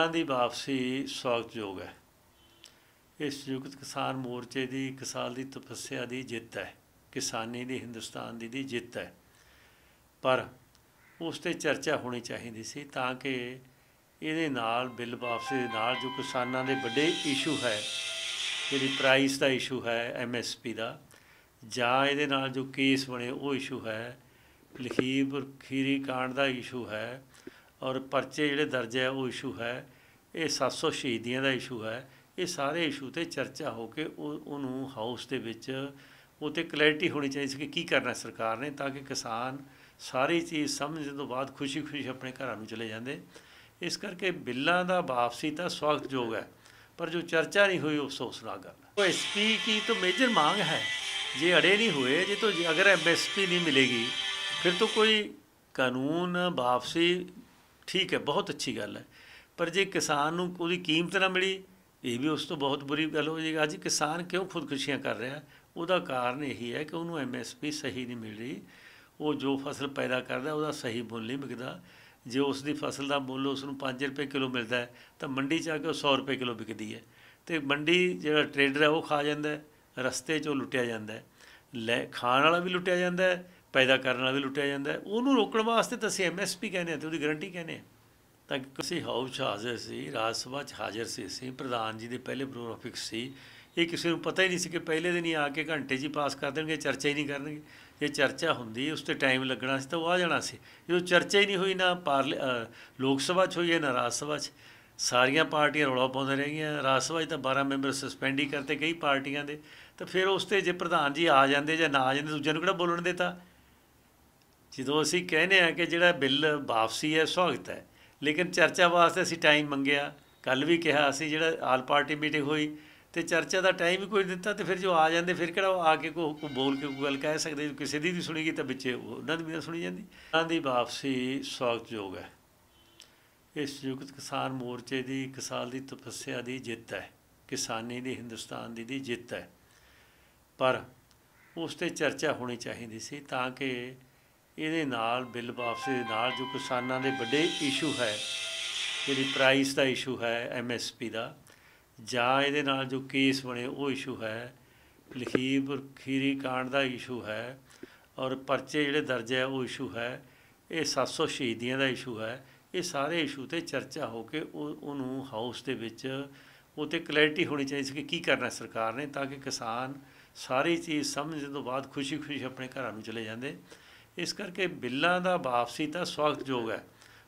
ਕਿਸਾਨਾਂ ਦੀ ਵਾਪਸੀ ਸਵਾਗਤਯੋਗ ਹੈ ਇਸ ਸੰਯੁਕਤ ਕਿਸਾਨ ਮੋਰਚੇ ਦੀ ਕਿਸਾਨ ਦੀ ਤਪੱਸਿਆ ਦੀ ਜਿੱਤ ਹੈ ਕਿਸਾਨੀ ਦੀ ਹਿੰਦੁਸਤਾਨ ਦੀ ਦੀ ਜਿੱਤ ਹੈ ਪਰ ਉਸ ਤੇ ਚਰਚਾ ਹੋਣੀ ਚਾਹੀਦੀ ਸੀ ਤਾਂ ਕਿ ਇਹਦੇ ਨਾਲ ਬਿੱਲ ਵਾਪਸੀ ਦੇ ਨਾਲ ਜੋ ਕਿਸਾਨਾਂ ਦੇ ਵੱਡੇ ਇਸ਼ੂ ਹੈ ਜਿਹੜੀ ਪ੍ਰਾਈਸ ਦਾ ਇਸ਼ੂ ਹੈ ਐਮਐਸਪੀ ਦਾ ਜਾਂ ਇਹਦੇ ਨਾਲ ਜੋ ਕੇਸ ਬਣੇ ਉਹ ਇਸ਼ੂ ਹੈ ਲਖੀਬ ਖੀਰੀ ਕਾਂਡ ਦਾ ਇਸ਼ੂ ਹੈ ਔਰ ਪਰਚੇ ਜਿਹੜੇ ਦਰਜ ਹੈ ਉਹ ਇਸ਼ੂ ਹੈ ਇਹ 700 ਸ਼ਹੀਦੀਆਂ ਦਾ ਇਸ਼ੂ ਹੈ ਇਹ ਸਾਰੇ ਇਸ਼ੂ ਤੇ ਚਰਚਾ ਹੋ ਕੇ ਉਹ ਉਹਨੂੰ ਹਾਊਸ ਦੇ ਵਿੱਚ ਉਹ ਤੇ ਕਲੈਰਿਟੀ ਹੋਣੀ ਚਾਹੀਦੀ ਸੀ ਕਿ ਕੀ ਕਰਨਾ ਸਰਕਾਰ ਨੇ ਤਾਂ ਕਿ ਕਿਸਾਨ ਸਾਰੀ ਚੀਜ਼ ਸਮਝਣ ਤੋਂ ਬਾਅਦ ਖੁਸ਼ੀ-ਖੁਸ਼ੀ ਆਪਣੇ ਘਰਾਂ ਨੂੰ ਚਲੇ ਜਾਂਦੇ ਇਸ ਕਰਕੇ ਬਿੱਲਾਂ ਦਾ ਵਾਪਸੀ ਤਾਂ ਸਵਾਗਤਯੋਗ ਹੈ ਪਰ ਜੋ ਚਰਚਾ ਨਹੀਂ ਹੋਈ ਉਹ ना करना तो एस पी की तो मेजर मांग है ये अड़े नहीं हुए ਜੇ ਅਗਰ ਐਮਐਸਪੀ ਨਹੀਂ ਮਿਲੇਗੀ ਫਿਰ नहीं ਕੋਈ ਕਾਨੂੰਨ ਵਾਪਸੀ ਠੀਕ ਹੈ ਬਹੁਤ ਅੱਛੀ ਗੱਲ ਹੈ ਪਰ ਜੇ ਕਿਸਾਨ ਨੂੰ ਉਹਦੀ ਕੀਮਤ ਨਾ ਮਿਲੀ ਇਹ ਵੀ ਉਸ ਤੋਂ ਬਹੁਤ ਬੁਰੀ ਗੱਲ ਹੋ ਜਾਏਗੀ ਅੱਜ ਕਿਸਾਨ ਕਿਉਂ ਖੁਦਕੁਸ਼ੀਆਂ ਕਰ ਰਿਹਾ ਉਹਦਾ ਕਾਰਨ ਇਹੀ ਹੈ ਕਿ ਉਹਨੂੰ ਐਮਐਸਪੀ ਸਹੀ ਨਹੀਂ ਮਿਲ ਰਹੀ ਉਹ ਜੋ ਫਸਲ ਪੈਦਾ ਕਰਦਾ ਉਹਦਾ ਸਹੀ ਮੁੱਲ ਨਹੀਂ ਮਿਲਦਾ ਜੇ ਉਸ ਦੀ ਫਸਲ ਦਾ ਮੁੱਲ ਉਸ ਨੂੰ 5 ਰੁਪਏ ਕਿਲੋ ਮਿਲਦਾ ਹੈ ਤਾਂ ਮੰਡੀ 'ਚ ਆ ਕੇ ਉਹ 100 ਰੁਪਏ ਕਿਲੋ ਵਿਕਦੀ ਹੈ ਤੇ ਮੰਡੀ ਜਿਹੜਾ ਟ੍ਰੇਡਰ ਹੈ ਉਹ ਖਾ ਜਾਂਦਾ ਹੈ ਰਸਤੇ 'ਚੋਂ ਲੁੱਟਿਆ ਜਾਂਦਾ ਹੈ ਲੈ ਖਾਣ ਵਾਲਾ ਵੀ ਲੁੱਟਿਆ ਜਾਂਦਾ ਹੈ ਪੈਦਾ ਕਰਨ ਵਾਲੇ ਲੁੱਟਿਆ ਜਾਂਦਾ ਉਹਨੂੰ ਰੋਕਣ ਵਾਸਤੇ ਤਾਂ ਅਸੀਂ ਐਮਐਸਪੀ ਕਹਿੰਦੇ ਆ ਤੇ ਉਹਦੀ ਗਾਰੰਟੀ ਕਹਿੰਦੇ ਆ ਤਾਂ ਕਿਸੇ ਹਾਊਸ ਹਾਜ਼ਰ ਸੀ ਰਾਜ ਸਭਾ 'ਚ ਹਾਜ਼ਰ ਸੀ ਸੀ ਪ੍ਰਧਾਨ ਜੀ ਦੇ ਪਹਿਲੇ ਪ੍ਰੋਗਰਾਮ ਸੀ ਇਹ ਕਿਸੇ ਨੂੰ ਪਤਾ ਹੀ ਨਹੀਂ ਸੀ ਕਿ ਪਹਿਲੇ ਦਿਨ ਹੀ ਆ ਕੇ ਘੰਟੇ ਜੀ ਪਾਸ ਕਰ ਦੇਣਗੇ ਚਰਚਾ ਹੀ ਨਹੀਂ ਕਰਨਗੇ ਜੇ ਚਰਚਾ ਹੁੰਦੀ ਉਸ ਤੇ ਟਾਈਮ ਲੱਗਣਾ ਸੀ ਤਾਂ ਉਹ ਆ ਜਾਣਾ ਸੀ ਜਦੋਂ ਚਰਚਾ ਹੀ ਨਹੀਂ ਹੋਈ ਨਾ ਲੋਕ ਸਭਾ 'ਚ ਹੋਈ ਨਾ ਰਾਜ ਸਭਾ 'ਚ ਸਾਰੀਆਂ ਪਾਰਟੀਆਂ ਰੌਲਾ ਪਾਉਂਦੇ ਰਹੀਆਂ ਰਾਜ ਸਭਾ 'ਚ ਤਾਂ 12 ਮੈਂਬਰ ਸਸਪੈਂਡ ਹੀ ਕਰਤੇ ਕਈ ਪਾਰਟੀਆਂ ਦੇ ਤਾਂ ਫਿਰ ਉਸ ਤੇ ਜੇ ਪ੍ਰਧਾਨ ਜੀ ਆ ਜਾਂਦੇ ਜਾਂ ਨਾ ਆ ਜਾਂਦੇ ਦੂਜਿਆਂ ਨੂੰ ਕਿਹੜਾ ਬੋਲਣ ਦੇਤਾ ਜਦੋਂ ਅਸੀਂ ਕਹਿੰਦੇ ਆ ਕਿ ਜਿਹੜਾ ਬਿੱਲ ਵਾਪਸੀ ਹੈ ਸਵਾਗਤ ਹੈ ਲੇਕਿਨ ਚਰਚਾ ਵਾਸਤੇ ਅਸੀਂ ਟਾਈਮ ਮੰਗਿਆ ਕੱਲ ਵੀ ਕਿਹਾ ਅਸੀਂ ਜਿਹੜਾ ਆਲ ਪਾਰਟੀ ਮੀਟਿੰਗ ਹੋਈ ਤੇ ਚਰਚਾ ਦਾ ਟਾਈਮ ਹੀ ਕੋਈ ਦਿੱਤਾ ਤੇ ਫਿਰ ਜੋ ਆ ਜਾਂਦੇ ਫਿਰ ਕਿਹੜਾ ਆ ਕੇ ਕੋ ਬੋਲ ਕੇ ਕੋਈ ਗੱਲ ਕਹਿ ਸਕਦੇ ਕਿਸੇ ਦੀ ਵੀ ਸੁਣੀ ਗਈ ਤਾਂ ਵਿੱਚ ਉਹਨਾਂ ਦੀ ਵੀ ਸੁਣੀ ਜਾਂਦੀ ਉਹਨਾਂ ਦੀ ਵਾਪਸੀ ਸਵਾਗਤਯੋਗ ਹੈ ਇਸ ਯੁਗਤ ਕਿਸਾਨ ਮੋਰਚੇ ਦੀ ਕਿਸਾਨ ਦੀ ਤਪੱਸਿਆ ਦੀ ਜਿੱਤ ਹੈ ਕਿਸਾਨੀ ਦੀ ਹਿੰਦੁਸਤਾਨ ਦੀ ਦੀ ਜਿੱਤ ਹੈ ਪਰ ਉਸ ਤੇ ਚਰਚਾ ਹੋਣੀ ਚਾਹੀਦੀ ਸੀ ਤਾਂ ਕਿ ਇਹਦੇ ਨਾਲ ਬਿੱਲ ਵਾਪਸ ਦੇ ਨਾਲ ਜੋ ਕਿਸਾਨਾਂ ਦੇ ਵੱਡੇ ਇਸ਼ੂ ਹੈ ਜਿਹੜੀ ਪ੍ਰਾਈਸ ਦਾ ਇਸ਼ੂ ਹੈ ਐਮਐਸਪੀ ਦਾ ਜਾਂ ਇਹਦੇ ਨਾਲ ਜੋ ਕੇਸ ਬਣੇ ਉਹ ਇਸ਼ੂ ਹੈ ਲਖੀਬ ਖੀਰੀ ਕਾਂਡ ਦਾ ਇਸ਼ੂ ਹੈ ਔਰ ਪਰਚੇ ਜਿਹੜੇ ਦਰਜ ਹੈ ਉਹ ਇਸ਼ੂ ਹੈ ਇਹ 700 ਸ਼ਹੀਦੀਆਂ ਦਾ ਇਸ਼ੂ ਹੈ ਇਹ ਸਾਰੇ ਇਸ਼ੂ ਤੇ ਚਰਚਾ ਹੋ ਕੇ ਉਹ ਉਹਨੂੰ ਹਾਊਸ ਦੇ ਵਿੱਚ ਉਹ ਤੇ ਕਲੈਰਿਟੀ ਹੋਣੀ ਚਾਹੀਦੀ ਸੀ ਕਿ ਕੀ ਕਰਨਾ ਸਰਕਾਰ ਨੇ ਤਾਂ ਕਿ ਕਿਸਾਨ ਸਾਰੀ ਚੀਜ਼ ਸਮਝਣ ਤੋਂ ਬਾਅਦ ਖੁਸ਼ੀ-ਖੁਸ਼ੀ ਆਪਣੇ ਘਰਾਂ ਨੂੰ ਚਲੇ ਜਾਂਦੇ ਇਸ ਕਰਕੇ ਬਿੱਲਾਂ ਦਾ ਵਾਪਸੀ ਤਾਂ ਸਵਾਗਤਯੋਗ ਹੈ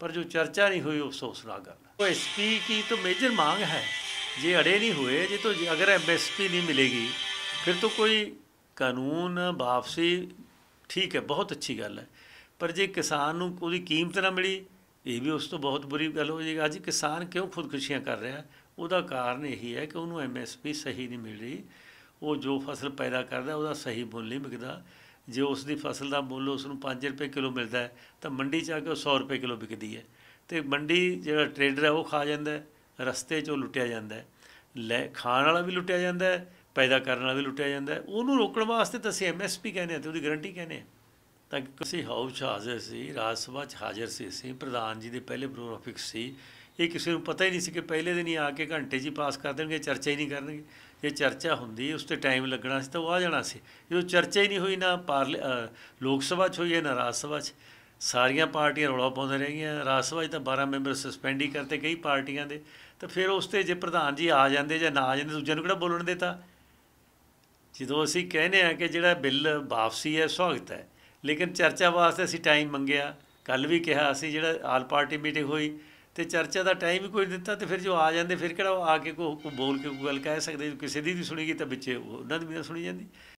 ਪਰ ਜੋ ਚਰਚਾ ਨਹੀਂ ਹੋਈ ਅਫਸੋਸ अफसोसनाक ਗੱਲ तो एस पी की तो मेजर मांग है जे अड़े नहीं हुए जे तो अगर ਅਗਰ ਐਮਐਸਪੀ ਨਹੀਂ ਮਿਲੇਗੀ ਫਿਰ ਤਾਂ ਕੋਈ ਕਾਨੂੰਨ ਵਾਪਸੀ ਠੀਕ ਹੈ ਬਹੁਤ ਅੱਛੀ ਗੱਲ ਹੈ ਪਰ ਜੇ ਕਿਸਾਨ ਨੂੰ ਉਹਦੀ ਕੀਮਤ ਨਾ ਮਿਲੀ ਇਹ ਵੀ ਉਸ ਤੋਂ ਬਹੁਤ ਬੁਰੀ ਗੱਲ ਹੋ ਜਾਏਗੀ ਅੱਜ ਕਿਸਾਨ ਕਿਉਂ ਖੁਦਕੁਸ਼ੀਆਂ ਕਰ ਰਿਹਾ ਉਹਦਾ ਕਾਰਨ ਹੀ ਹੈ ਕਿ ਉਹਨੂੰ ਐਮਐਸਪੀ ਸਹੀ ਨਹੀਂ ਮਿਲ ਰਹੀ ਉਹ ਜੋ ਫਸਲ ਪੈਦਾ ਕਰਦਾ ਉਹਦਾ ਸਹੀ ਮੁੱਲ ਨਹੀਂ ਮਿਲਦਾ ਜੇ ਉਸ ਦੀ ਫਸਲ ਦਾ ਮੁੱਲ ਉਸ ਨੂੰ 5 ਰੁਪਏ ਕਿਲੋ ਮਿਲਦਾ ਹੈ ਤਾਂ ਮੰਡੀ 'ਚ ਆ ਕੇ ਉਹ 100 ਰੁਪਏ ਕਿਲੋ ਵਿਕਦੀ ਹੈ ਤੇ ਮੰਡੀ ਜਿਹੜਾ ਟ੍ਰੇਡਰ ਹੈ ਉਹ ਖਾ ਜਾਂਦਾ ਹੈ ਰਸਤੇ 'ਚੋਂ ਲੁੱਟਿਆ ਜਾਂਦਾ ਲੈ ਖਾਣ ਵਾਲਾ ਵੀ ਲੁੱਟਿਆ ਜਾਂਦਾ ਪੈਦਾ ਕਰਨ ਵਾਲਾ ਵੀ ਲੁੱਟਿਆ ਜਾਂਦਾ ਹੈ ਉਹਨੂੰ ਰੋਕਣ ਵਾਸਤੇ ਤਾਂ ਅਸੀਂ ਐਮਐਸਪੀ ਕਹਿੰਦੇ ਆ ਤੇ ਉਹਦੀ ਗਾਰੰਟੀ ਕਹਿੰਦੇ ਆ ਤਾਂ ਕਿਸੇ ਹਾਊਸ 'ਚ ਹਾਜ਼ਰ ਸੀ ਰਾਜ ਸਭਾ 'ਚ ਹਾਜ਼ਰ ਸੀ ਸੀ ਪ੍ਰਧਾਨ ਜੀ ਦੇ ਪਹਿਲੇ ਬਰੋਫਿਕਸ ਸੀ ਇਹ ਕਿਸੇ ਨੂੰ ਪਤਾ ਹੀ ਨਹੀਂ ਸੀ ਕਿ ਪਹਿਲੇ ਦਿਨ ਹੀ ਆ ਕੇ ਘੰਟੇ ਜੀ ਪਾਸ ਕਰ ਦੇਣਗੇ ਚਰਚਾ ਹੀ ਨਹੀਂ ਕਰਨਗੇ ਇਹ ਚਰਚਾ ਹੁੰਦੀ ਉਸ ਤੇ ਟਾਈਮ ਲੱਗਣਾ ਸੀ ਤਾਂ ਉਹ ਆ ਜਾਣਾ ਸੀ ਜਦੋਂ ਚਰਚਾ ਹੀ ਨਹੀਂ ਹੋਈ ਨਾ ਲੋਕ ਸਭਾ 'ਚ ਹੋਈ ਹੈ ਨਾ ਰਾਜ ਸਭਾ 'ਚ ਸਾਰੀਆਂ ਪਾਰਟੀਆਂ ਰੌਲਾ ਪਾਉਂਦੇ ਰਹੀਆਂ ਰਾਜ ਸਭਾ 'ਚ ਤਾਂ 12 ਮੈਂਬਰ ਸਸਪੈਂਡ ਹੀ ਕਰਤੇ ਕਈ ਪਾਰਟੀਆਂ ਦੇ ਤਾਂ ਫਿਰ ਉਸ ਤੇ ਜੇ ਪ੍ਰਧਾਨ ਜੀ ਆ ਜਾਂਦੇ ਜਾਂ ਨਾ ਆ ਜਾਂਦੇ ਦੂਜਿਆਂ ਨੂੰ ਕਿਹੜਾ ਬੋਲਣ ਦਿੱਤਾ ਜਦੋਂ ਅਸੀਂ ਕਹਿੰਦੇ ਆ ਕਿ ਜਿਹੜਾ ਬਿੱਲ ਵਾਪਸੀ ਹੈ ਸਵਾਗਤ ਹੈ ਲੇਕਿਨ ਚਰਚਾ ਵਾਸਤੇ ਅਸੀਂ ਟਾਈਮ ਮੰਗਿਆ ਕੱਲ ਵੀ ਕਿਹਾ ਅਸੀਂ ਜਿਹੜਾ ਆਲ ਪਾਰਟੀ ਮੀਟਿੰਗ ਹੋਈ ਤੇ ਚਰਚਾ ਦਾ ਟਾਈਮ ਹੀ ਕੋਈ ਦਿੱਤਾ ਤੇ ਫਿਰ ਜੋ ਆ ਜਾਂਦੇ ਫਿਰ ਕਿਹੜਾ ਆ ਕੇ ਕੋ ਬੋਲ ਕੇ ਕੋਈ ਗੱਲ ਕਹਿ ਸਕਦੇ ਕਿਸੇ ਦੀ ਵੀ ਸੁਣੀ ਗਈ ਤਾਂ ਵਿੱਚੇ ਉਹਨਾਂ ਦੀ ਵੀ ਸੁਣੀ ਜਾਂਦੀ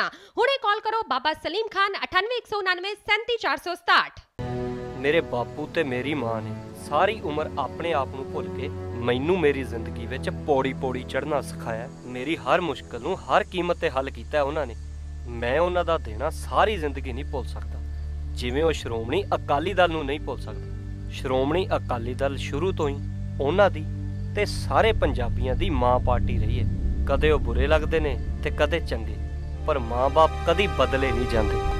ਜਾਣਾ ਹੁਣੇ ਕਾਲ ਕਰੋ ਬਾਬਾ ਸਲੀਮ ਖਾਨ 9819973467 ਮੇਰੇ ਬਾਪੂ ਤੇ ਮੇਰੀ ਮਾਂ ਨੇ ਸਾਰੀ ਉਮਰ ਆਪਣੇ ਆਪ ਨੂੰ ਭੁੱਲ ਕੇ ਮੈਨੂੰ ਮੇਰੀ ਜ਼ਿੰਦਗੀ ਵਿੱਚ ਪੌੜੀ-ਪੌੜੀ ਚੜ੍ਹਨਾ ਸਿਖਾਇਆ ਮੇਰੀ ਹਰ ਮੁਸ਼ਕਲ ਨੂੰ ਹਰ ਕੀਮਤ ਤੇ ਹੱਲ ਕੀਤਾ ਉਹਨਾਂ ਨੇ ਮੈਂ ਉਹਨਾਂ ਦਾ ਦੇਣਾ ਸਾਰੀ ਜ਼ਿੰਦਗੀ ਨਹੀਂ ਭੁੱਲ ਸਕਦਾ ਜਿਵੇਂ ਉਹ ਸ਼੍ਰੋਮਣੀ ਅਕਾਲੀ ਦਲ ਨੂੰ ਨਹੀਂ ਭੁੱਲ ਸਕਦਾ ਸ਼੍ਰੋਮਣੀ ਅਕਾਲੀ ਦਲ ਸ਼ੁਰੂ ਤੋਂ ਹੀ ਉਹਨਾਂ ਦੀ ਤੇ ਸਾਰੇ ਪੰਜਾਬੀਆਂ ਦੀ ਮਾਂ ਪਾਰਟੀ ਰਹੀ ਹੈ ਕਦੇ ਉਹ ਬੁਰੇ ਲੱਗਦੇ ਨੇ ਤੇ ਕਦੇ ਚੰਗੇ ਪਰ ਮਾਪੇ ਕਦੀ ਬਦਲੇ ਨਹੀਂ ਜਾਂਦੇ